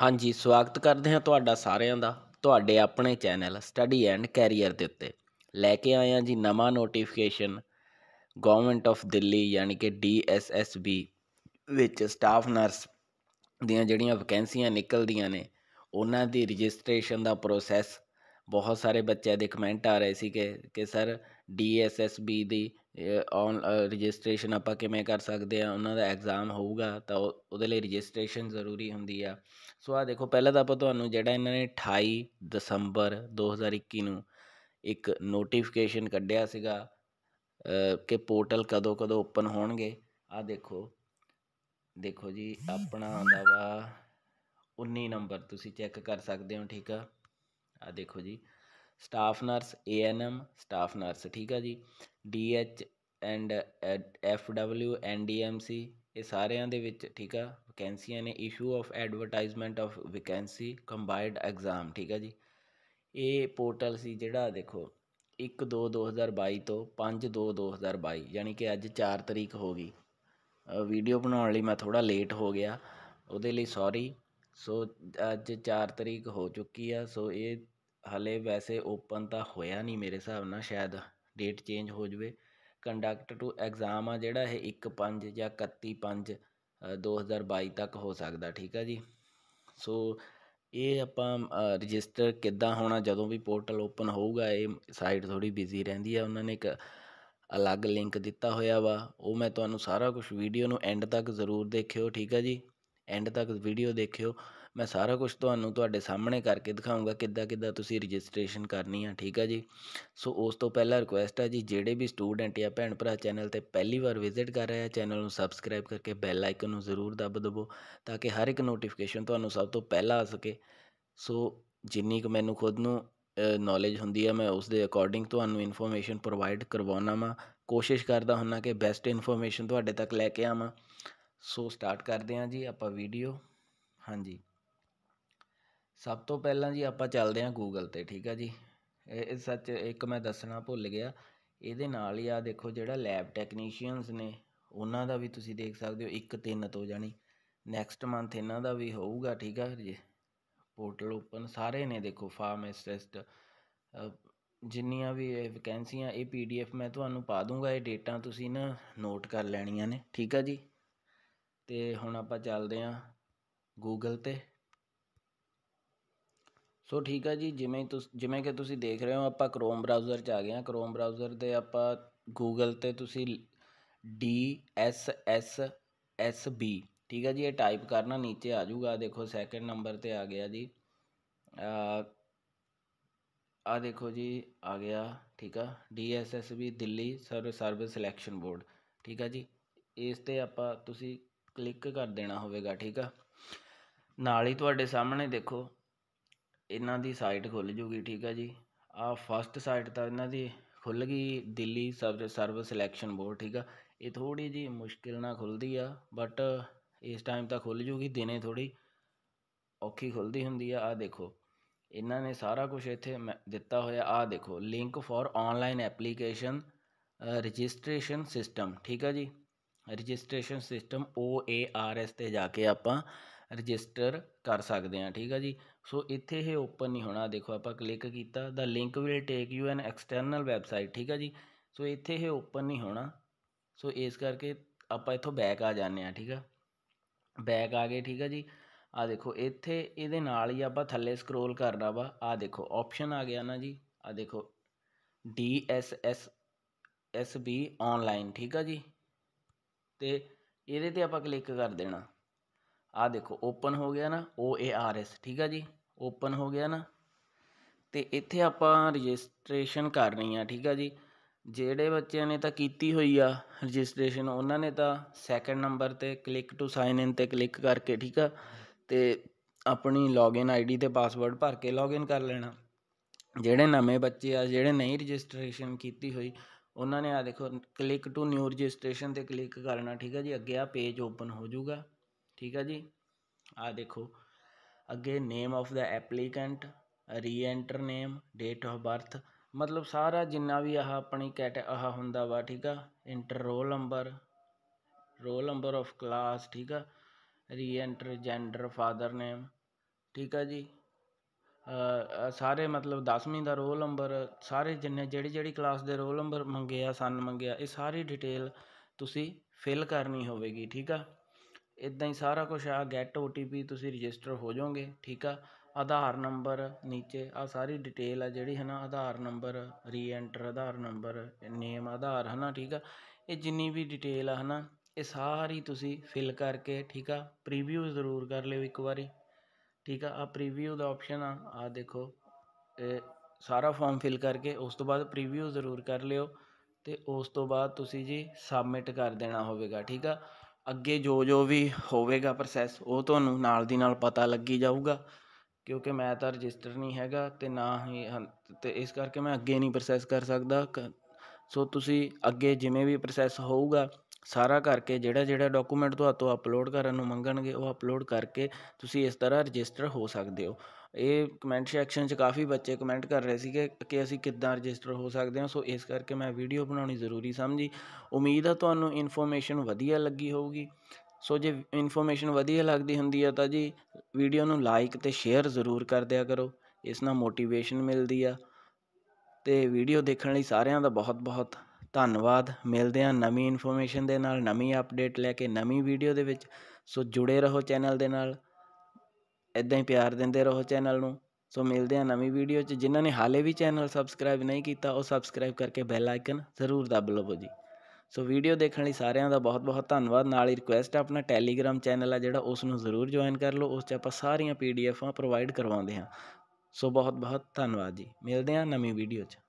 ਹਾਂਜੀ ਸਵਾਗਤ ਕਰਦੇ ਹਾਂ ਤੁਹਾਡਾ ਸਾਰਿਆਂ ਦਾ ਤੁਹਾਡੇ ਆਪਣੇ ਚੈਨਲ ਸਟੱਡੀ ਐਂਡ ਕੈਰੀਅਰ ਦੇ ਉੱਤੇ ਲੈ ਕੇ ਆਏ ਹਾਂ ਜੀ ਨਵਾਂ ਨੋਟੀਫਿਕੇਸ਼ਨ ਗਵਰਨਮੈਂਟ ਆਫ ਦਿੱਲੀ ਯਾਨੀ ਕਿ DSSB ਵਿੱਚ ਸਟਾਫ ਨਰਸ ਦੀਆਂ ਜਿਹੜੀਆਂ ਵੈਕੈਂਸੀਆਂ ਨਿਕਲਦੀਆਂ ਨੇ ਉਹਨਾਂ ਦੀ ਰਜਿਸਟ੍ਰੇਸ਼ਨ ਦਾ ਪ੍ਰੋਸੈਸ ਬਹੁਤ ਸਾਰੇ ਬੱਚਿਆਂ ਦੇ ਕਮੈਂਟ ਆ ਰਹੇ ਸੀ ਕਿ ਕਿ ਸਰ DSSB ਦੀ ਔਨ ਰਜਿਸਟ੍ਰੇਸ਼ਨ ਆਪਾਂ ਕਿਵੇਂ ਕਰ ਸਕਦੇ ਆ ਉਹਨਾਂ ਦਾ ਐਗਜ਼ਾਮ ਹੋਊਗਾ ਤਾਂ ਉਹਦੇ ਲਈ ਰਜਿਸਟ੍ਰੇਸ਼ਨ ਜ਼ਰੂਰੀ ਹੁੰਦੀ ਆ ਸੋ ਆ ਦੇਖੋ ਪਹਿਲਾਂ ਤਾਂ ਆਪਾਂ ਤੁਹਾਨੂੰ ਜਿਹੜਾ ਇਹਨਾਂ ਨੇ 28 ਦਸੰਬਰ 2021 ਨੂੰ ਇੱਕ ਨੋਟੀਫਿਕੇਸ਼ਨ ਕੱਢਿਆ ਸੀਗਾ ਕਿ ਪੋਰਟਲ ਕਦੋਂ ਕਦੋਂ ਓਪਨ ਹੋਣਗੇ ਆ ਦੇਖੋ ਦੇਖੋ ਜੀ ਆਪਣਾ ਆਉਂਦਾ ਵਾ 19 ਨੰਬਰ ਤੁਸੀਂ ਚੈੱਕ ਕਰ ਸਕਦੇ ਹੋ ਠੀਕ ਆ ਆ ਦੇਖੋ ਜੀ staff nurse N M staff nurse ਠੀਕ ਆ ਜੀ D H and F W N D M C ਇਹ ਸਾਰਿਆਂ ਦੇ ਵਿੱਚ ਠੀਕ ਆ ਵੈਕੈਂਸੀਆਂ ਨੇ issue of advertisement of vacancy combined exam ਠੀਕ ਆ ਜੀ ਇਹ ਪੋਰਟਲ ਸੀ ਜਿਹੜਾ ਦੇਖੋ 1 2 2022 ਤੋਂ 5 2 2022 ਯਾਨੀ ਕਿ ਅੱਜ 4 ਤਰੀਕ ਹੋ ਗਈ ਵੀਡੀਓ ਬਣਾਉਣ ਲਈ ਮੈਂ ਥੋੜਾ ਲੇਟ ਹੋ ਗਿਆ ਉਹਦੇ ਲਈ ਸੌਰੀ ਸੋ ਅੱਜ 4 ਤਰੀਕ ਹੋ ਚੁੱਕੀ ਆ ਸੋ ਇਹ ਹਲੇ ਵੈਸੇ ਓਪਨ ਤਾਂ ਹੋਇਆ ਨਹੀਂ ਮੇਰੇ ਹਿਸਾਬ ਨਾਲ ਸ਼ਾਇਦ ਡੇਟ ਚੇਂਜ ਹੋ ਜਾਵੇ ਕੰਡਕਟ ਟੂ ਐਗਜ਼ਾਮ ਆ ਜਿਹੜਾ ਇਹ 15 ਜਾਂ 315 2022 ਤੱਕ ਹੋ ਸਕਦਾ ਠੀਕ ਆ ਜੀ ਸੋ ਇਹ ਆਪਾਂ ਰਜਿਸਟਰ ਕਿੱਦਾਂ ਹੋਣਾ ਜਦੋਂ ਵੀ ਪੋਰਟਲ ਓਪਨ ਹੋਊਗਾ ਇਹ ਸਾਈਟ ਥੋੜੀ ਬਿਜ਼ੀ ਰਹਿੰਦੀ ਆ ਉਹਨਾਂ ਨੇ ਇੱਕ ਅਲੱਗ ਲਿੰਕ ਦਿੱਤਾ ਹੋਇਆ ਵਾ ਉਹ ਮੈਂ ਤੁਹਾਨੂੰ ਸਾਰਾ ਕੁਝ ਵੀਡੀਓ ਨੂੰ ਐਂਡ ਤੱਕ ਜ਼ਰੂਰ ਦੇਖਿਓ ਠੀਕ ਆ ਜੀ ਐਂਡ ਤੱਕ ਵੀਡੀਓ ਦੇਖਿਓ ਮੈਂ ਸਾਰਾ ਕੁਝ ਤੁਹਾਨੂੰ ਤੁਹਾਡੇ ਸਾਹਮਣੇ ਕਰਕੇ ਦਿਖਾਉਂਗਾ ਕਿੱਦਾਂ ਕਿੱਦਾਂ ਤੁਸੀਂ ਰਜਿਸਟ੍ਰੇਸ਼ਨ ਕਰਨੀ ਆ ਠੀਕ ਆ ਜੀ ਸੋ ਉਸ ਤੋਂ ਪਹਿਲਾਂ ਰਿਕੁਐਸਟ ਆ ਜੀ ਜਿਹੜੇ ਵੀ ਸਟੂਡੈਂਟ ਜਾਂ ਭੈਣ ਭਰਾ ਚੈਨਲ ਤੇ ਪਹਿਲੀ ਵਾਰ ਵਿਜ਼ਿਟ ਕਰ ਰਹੇ ਆ ਚੈਨਲ ਨੂੰ ਸਬਸਕ੍ਰਾਈਬ ਕਰਕੇ ਬੈਲ ਆਈਕਨ ਨੂੰ ਜ਼ਰੂਰ ਦਬਾ ਦਿਵੋ ਤਾਂ ਕਿ ਹਰ ਇੱਕ ਨੋਟੀਫਿਕੇਸ਼ਨ ਤੁਹਾਨੂੰ ਸਭ ਤੋਂ ਪਹਿਲਾਂ ਆ ਸਕੇ ਸੋ ਜਿੰਨੀ ਕੁ ਮੈਨੂੰ ਖੁਦ ਨੂੰ ਨੌਲੇਜ ਹੁੰਦੀ ਆ ਮੈਂ ਉਸ ਦੇ ਅਕੋਰਡਿੰਗ ਤੁਹਾਨੂੰ ਇਨਫੋਰਮੇਸ਼ਨ ਪ੍ਰੋਵਾਈਡ ਕਰਵਾਉਣਾ ਮੈਂ ਕੋਸ਼ਿਸ਼ ਕਰਦਾ ਹੁੰਨਾ ਕਿ ਬੈਸਟ ਇਨਫੋਰਮੇਸ਼ਨ ਤੁਹਾਡੇ ਤੱਕ ਲੈ ਕੇ ਆਵਾਂ ਸੋ ਸਟਾਰਟ ਕਰਦੇ ਹਾਂ ਜੀ ਆਪਾਂ ਵੀਡੀਓ ਹਾਂਜੀ ਸਭ ਤੋਂ ਪਹਿਲਾਂ ਜੀ ਆਪਾਂ ਚੱਲਦੇ ਹਾਂ ਗੂਗਲ ਤੇ ਠੀਕ ਆ ਜੀ ਇਹ ਸੱਚ ਇੱਕ ਮੈਂ ਦੱਸਣਾ ਭੁੱਲ ਗਿਆ ਇਹਦੇ ਨਾਲ ਹੀ ਆ ਦੇਖੋ ਜਿਹੜਾ ਲੈਬ ਟੈਕਨੀਸ਼ੀਅਨਸ ਨੇ ਉਹਨਾਂ ਦਾ ਵੀ ਤੁਸੀਂ ਦੇਖ ਸਕਦੇ ਹੋ ਇੱਕ ਤਿੰਨ ਤੋਂ ਜਾਨੀ ਨੈਕਸਟ ਮੰਥ ਇਹਨਾਂ ਦਾ ਵੀ ਹੋਊਗਾ ਠੀਕ ਆ ਜੀ ਪੋਰਟਲ ਓਪਨ ਸਾਰੇ ਨੇ ਦੇਖੋ ਫਾਰਮਾਸਿਸਟ ਜਿੰਨੀਆਂ ਵੀ ਇਹ ਵੈਕੈਂਸੀਆਂ ਇਹ ਪੀਡੀਐਫ ਮੈਂ ਤੁਹਾਨੂੰ ਪਾ ਦੂੰਗਾ ਇਹ ਡੇਟਾ ਤੁਸੀਂ ਨਾ ਨੋਟ ਕਰ ਲੈਣੀਆਂ ਨੇ ਠੀਕ ਆ ਜੀ ਤੇ ਹੁਣ ਆਪਾਂ ਚੱਲਦੇ ਆਂ ਗੂਗਲ ਤੇ ਸੋ ਠੀਕ ਆ ਜੀ ਜਿਵੇਂ ਤੁਸੀਂ ਜਿਵੇਂ ਕਿ ਤੁਸੀਂ ਦੇਖ ਰਹੇ ਹੋ ਆਪਾਂ ਕ੍ਰੋਮ ਬ੍ਰਾਊਜ਼ਰ 'ਚ ਆ ਗਏ ਹਾਂ ਕ੍ਰੋਮ ਬ੍ਰਾਊਜ਼ਰ ਤੇ ਆਪਾਂ ਗੂਗਲ ਤੇ ਤੁਸੀਂ D S S S B ਠੀਕ ਹੈ ਜੀ ਇਹ ਟਾਈਪ ਕਰਨਾ ਨੀਚੇ ਆ ਜਾਊਗਾ ਦੇਖੋ ਸੈਕਿੰਡ ਨੰਬਰ ਤੇ ਆ ਗਿਆ ਜੀ ਆ ਦੇਖੋ ਜੀ ਆ ਗਿਆ ਠੀਕ ਆ D S S B Delhi ਸਰਵ ਸਰਵਿਸ ਸਿਲੈਕਸ਼ਨ ਬੋਰਡ ਠੀਕ ਆ ਜੀ ਇਸ ਤੇ ਆਪਾਂ ਤੁਸੀਂ ਕਲਿੱਕ ਕਰ ਦੇਣਾ ਹੋਵੇਗਾ ਠੀਕ ਆ ਨਾਲ ਹੀ ਤੁਹਾਡੇ ਸਾਹਮਣੇ ਦੇਖੋ ਇਹਨਾਂ ਦੀ ਸਾਈਟ ਖੁੱਲ ਜੂਗੀ ਠੀਕ ਹੈ ਜੀ ਆ ਫਸਟ ਸਾਈਟ ਤਾਂ ਇਹਨਾਂ ਦੀ ਖੁੱਲ ਗਈ ਦਿੱਲੀ ਸਰਵ ਸਰਵ ਸਿਲੈਕਸ਼ਨ ਬੋਰਡ ਠੀਕ ਆ ਇਹ ਥੋੜੀ ਜੀ ਮੁਸ਼ਕਿਲ ਨਾਲ ਖੁੱਲਦੀ ਆ ਬਟ ਇਸ ਟਾਈਮ ਤਾਂ ਖੁੱਲ ਜੂਗੀ ਦਿਨੇ ਥੋੜੀ ਔਖੀ ਖੁੱਲਦੀ ਹੁੰਦੀ ਆ ਆ ਦੇਖੋ ਇਹਨਾਂ ਨੇ ਸਾਰਾ ਕੁਝ ਇੱਥੇ ਦਿੱਤਾ ਹੋਇਆ ਆ ਦੇਖੋ link for online application registration system ਠੀਕ ਆ ਜੀ registration system O A R S ਤੇ ਜਾ ਕੇ ਆਪਾਂ ਰਜਿਸਟਰ ਕਰ ਸਕਦੇ ਆ ਠੀਕ ਆ ਜੀ ਸੋ ਇੱਥੇ ਇਹ ਓਪਨ ਨਹੀਂ ਹੋਣਾ ਦੇਖੋ ਆਪਾਂ ਕਲਿੱਕ ਕੀਤਾ ਦਾ link will take you an external website ਠੀਕ ਆ ਜੀ ਸੋ ਇੱਥੇ ਇਹ ਓਪਨ ਨਹੀਂ ਹੋਣਾ ਸੋ ਇਸ ਕਰਕੇ ਆਪਾਂ ਇੱਥੋਂ ਬੈਕ ਆ ਜਾਂਦੇ ਆ ਠੀਕ ਆ ਬੈਕ ਆ ਗਏ ਠੀਕ ਆ ਜੀ ਆ ਦੇਖੋ ਇੱਥੇ ਇਹਦੇ ਨਾਲ ਹੀ ਆਪਾਂ ਥੱਲੇ ਸਕਰੋਲ ਕਰਨਾ ਵਾ ਆ ਦੇਖੋ ਆਪਸ਼ਨ ਆ ਗਿਆ ਨਾ ਜੀ ਆ ਦੇਖੋ D S S S B online ਠੀਕ ਆ ਜੀ ਤੇ ਇਹਦੇ ਤੇ ਆਪਾਂ ਕਲਿੱਕ ਕਰ ਦੇਣਾ ਆ ਦੇਖੋ ਓਪਨ ਹੋ ਗਿਆ ਨਾ ਓ ਏ ਆਰ ਐਸ ਠੀਕ ਆ ਜੀ ਓਪਨ ਹੋ ਗਿਆ ਨਾ ਤੇ ਇੱਥੇ ਆਪਾਂ ਰਜਿਸਟ੍ਰੇਸ਼ਨ ਕਰਨੀ ਆ ਠੀਕ ਆ ਜੀ ਜਿਹੜੇ ਬੱਚਿਆਂ ਨੇ ਤਾਂ ਕੀਤੀ ਹੋਈ ਆ ਰਜਿਸਟ੍ਰੇਸ਼ਨ ਉਹਨਾਂ ਨੇ ਤਾਂ ਸੈਕੰਡ ਨੰਬਰ ਤੇ ਕਲਿੱਕ ਟੂ ਸਾਈਨ ਇਨ ਤੇ ਕਲਿੱਕ ਕਰਕੇ ਠੀਕ ਆ ਤੇ ਆਪਣੀ ਲੌਗਇਨ ਆਈਡੀ ਤੇ ਪਾਸਵਰਡ ਭਰ ਕੇ ਲੌਗਇਨ ਕਰ ਲੈਣਾ ਜਿਹੜੇ ਨਵੇਂ ਬੱਚੇ ਆ ਜਿਹੜੇ ਨਹੀਂ ਰਜਿਸਟ੍ਰੇਸ਼ਨ ਕੀਤੀ ਹੋਈ ਉਹਨਾਂ ਨੇ ਆ ਦੇਖੋ ਕਲਿੱਕ ਟੂ ਨਿਊ ਰਜਿਸਟ੍ਰੇਸ਼ਨ ਤੇ ਕਲਿੱਕ ਕਰਨਾ ਠੀਕ ਆ ਜੀ ਅੱਗੇ ਆ ਪੇਜ ਓਪਨ ਹੋ ਜਾਊਗਾ ਠੀਕ ਆ ਜੀ ਆ ਦੇਖੋ ਅੱਗੇ ਨੇਮ ਆਫ ਦਾ applicant reenter name date of birth ਮਤਲਬ ਸਾਰਾ ਜਿੰਨਾ ਵੀ ਆਹ ਆਪਣੀ ਕੈਟ ਆਹ ਹੁੰਦਾ ਵਾ ਠੀਕ ਆ enter roll number roll number of class ਠੀਕ ਆ ਰੀਐਂਟਰ ਜੈਂਡਰ ਫਾਦਰ ਨੇਮ ਠੀਕ ਆ ਜੀ ਸਾਰੇ ਮਤਲਬ 10ਵੀਂ ਦਾ ਰੋਲ ਨੰਬਰ ਸਾਰੇ ਜਿੰਨੇ ਜਿਹੜੀ ਜਿਹੜੀ ਕਲਾਸ ਦੇ ਰੋਲ ਨੰਬਰ ਮੰਗੇ ਆ ਸਨ ਮੰਗੇ ਆ ਇਹ ਸਾਰੀ ਡਿਟੇਲ ਤੁਸੀਂ ਫਿਲ ਕਰਨੀ ਹੋਵੇਗੀ ਠੀਕ ਆ ਇਦਾਂ ਹੀ ਸਾਰਾ ਕੁਝ ਆ ਗੈਟ OTP ਤੁਸੀਂ ਰਜਿਸਟਰ ਹੋ ਜਾਓਗੇ ਠੀਕ ਆ ਆਧਾਰ ਨੰਬਰ ਨੀਚੇ ਆ ਸਾਰੀ ਡਿਟੇਲ ਆ ਜਿਹੜੀ ਹੈ ਨਾ Aadhaar number reenter Aadhaar number name Aadhaar ਹੈ ਨਾ ਠੀਕ ਆ ਇਹ ਜਿੰਨੀ ਵੀ ਡਿਟੇਲ ਆ ਹੈ ਨਾ ਇਹ ਸਾਰੀ ਤੁਸੀਂ ਫਿਲ ਕਰਕੇ ਠੀਕ ਆ ਪ੍ਰੀਵਿਊ ਜ਼ਰੂਰ ਕਰ ਲਿਓ ਇੱਕ ਵਾਰੀ ਠੀਕ ਆ ਆ ਪ੍ਰੀਵਿਊ ਦਾ ਆਪਸ਼ਨ ਆ ਆ ਦੇਖੋ ਇਹ ਸਾਰਾ ਫਾਰਮ ਫਿਲ ਕਰਕੇ ਉਸ ਤੋਂ ਬਾਅਦ ਪ੍ਰੀਵਿਊ ਜ਼ਰੂਰ ਕਰ ਲਿਓ ਤੇ ਉਸ ਤੋਂ ਬਾਅਦ ਤੁਸੀਂ ਜੀ ਸਬਮਿਟ ਕਰ ਦੇਣਾ ਹੋਵੇਗਾ ਠੀਕ ਆ ਅੱਗੇ ਜੋ ਜੋ ਵੀ ਹੋਵੇਗਾ ਪ੍ਰੋਸੈਸ ਉਹ ਤੁਹਾਨੂੰ ਨਾਲ ਦੀ ਨਾਲ ਪਤਾ ਲੱਗੀ ਜਾਊਗਾ ਕਿਉਂਕਿ ਮੈਂ ਤਾਂ ਰਜਿਸਟਰ ਨਹੀਂ ਹੈਗਾ ਤੇ ਨਾ ਹੀ ਤੇ ਇਸ ਕਰਕੇ ਮੈਂ ਅੱਗੇ ਨਹੀਂ ਪ੍ਰੋਸੈਸ ਕਰ ਸਕਦਾ ਸੋ ਤੁਸੀਂ ਅੱਗੇ ਜਿਵੇਂ ਵੀ ਪ੍ਰੋਸੈਸ ਹੋਊਗਾ ਸਾਰਾ ਕਰਕੇ ਜਿਹੜਾ ਜਿਹੜਾ ਡਾਕੂਮੈਂਟ ਤੁਹਾਤੋਂ ਅਪਲੋਡ ਕਰਨ ਨੂੰ ਮੰਗਣਗੇ ਉਹ ਅਪਲੋਡ ਕਰਕੇ ਤੁਸੀਂ ਇਸ ਤਰ੍ਹਾਂ ਰਜਿਸਟਰ ਹੋ ਸਕਦੇ ਹੋ ਇਹ ਕਮੈਂਟ ਸੈਕਸ਼ਨ 'ਚ ਕਾਫੀ ਬੱਚੇ ਕਮੈਂਟ ਕਰ ਰਹੇ ਸੀਗੇ ਕਿ ਅਸੀਂ ਕਿੱਦਾਂ ਰਜਿਸਟਰ ਹੋ ਸਕਦੇ ਹਾਂ ਸੋ ਇਸ ਕਰਕੇ ਮੈਂ ਵੀਡੀਓ ਬਣਾਉਣੀ ਜ਼ਰੂਰੀ ਸਮਝੀ ਉਮੀਦ ਆ ਤੁਹਾਨੂੰ ਇਨਫੋਰਮੇਸ਼ਨ ਵਧੀਆ ਲੱਗੀ ਹੋਊਗੀ ਸੋ ਜੇ ਇਨਫੋਰਮੇਸ਼ਨ ਵਧੀਆ ਲੱਗਦੀ ਹੁੰਦੀ ਆ ਤਾਂ ਜੀ ਵੀਡੀਓ ਨੂੰ ਲਾਈਕ ਤੇ ਸ਼ੇਅਰ ਜ਼ਰੂਰ ਕਰ ਦਿਆ ਕਰੋ ਇਸ ਨਾਲ ਮੋਟੀਵੇਸ਼ਨ ਮਿਲਦੀ ਆ ਤੇ ਵੀਡੀਓ ਦੇਖਣ ਲਈ ਸਾਰਿਆਂ ਦਾ ਬਹੁਤ-ਬਹੁਤ ਧੰਨਵਾਦ ਮਿਲਦੇ ਹਾਂ ਨਵੀਂ ਇਨਫੋਰਮੇਸ਼ਨ ਦੇ ਨਾਲ ਨਵੀਂ ਅਪਡੇਟ ਲੈ ਕੇ ਨਵੀਂ ਵੀਡੀਓ ਦੇ ਵਿੱਚ ਸੋ ਜੁੜੇ ਰਹੋ ਚੈਨਲ ਦੇ ਨਾਲ ਇਦਾਂ ਹੀ ਪਿਆਰ ਦਿੰਦੇ ਰਹੋ ਚੈਨਲ ਨੂੰ ਸੋ ਮਿਲਦੇ ਹਾਂ ਨਵੀਂ ਵੀਡੀਓ 'ਚ ਜਿਨ੍ਹਾਂ ਨੇ ਹਾਲੇ ਵੀ ਚੈਨਲ ਸਬਸਕ੍ਰਾਈਬ ਨਹੀਂ ਕੀਤਾ ਉਹ ਸਬਸਕ੍ਰਾਈਬ ਕਰਕੇ ਬੈਲ ਆਈਕਨ ਜ਼ਰੂਰ ਦਬ ਲਵੋ ਜੀ ਸੋ ਵੀਡੀਓ ਦੇਖਣ ਲਈ ਸਾਰਿਆਂ ਦਾ ਬਹੁਤ-ਬਹੁਤ ਧੰਨਵਾਦ ਨਾਲ ਹੀ ਰਿਕੁਐਸਟ ਹੈ ਆਪਣਾ ਟੈਲੀਗ੍ਰam ਚੈਨਲ ਆ ਜਿਹੜਾ ਉਸ ਨੂੰ ਜ਼ਰੂਰ ਜੁਆਇਨ ਕਰ ਲਓ ਉਸ 'ਚ ਆਪਾਂ ਸਾਰੀਆਂ ਪੀਡੀਐਫਾਂ ਪ੍ਰੋਵਾਈਡ ਕਰਵਾਉਂਦੇ ਹਾਂ ਸੋ ਬਹੁਤ ਬਹੁਤ ਧੰਨਵਾਦ ਜੀ ਮਿਲਦੇ ਹਾਂ ਨਵੀਂ ਵੀਡੀਓ 'ਚ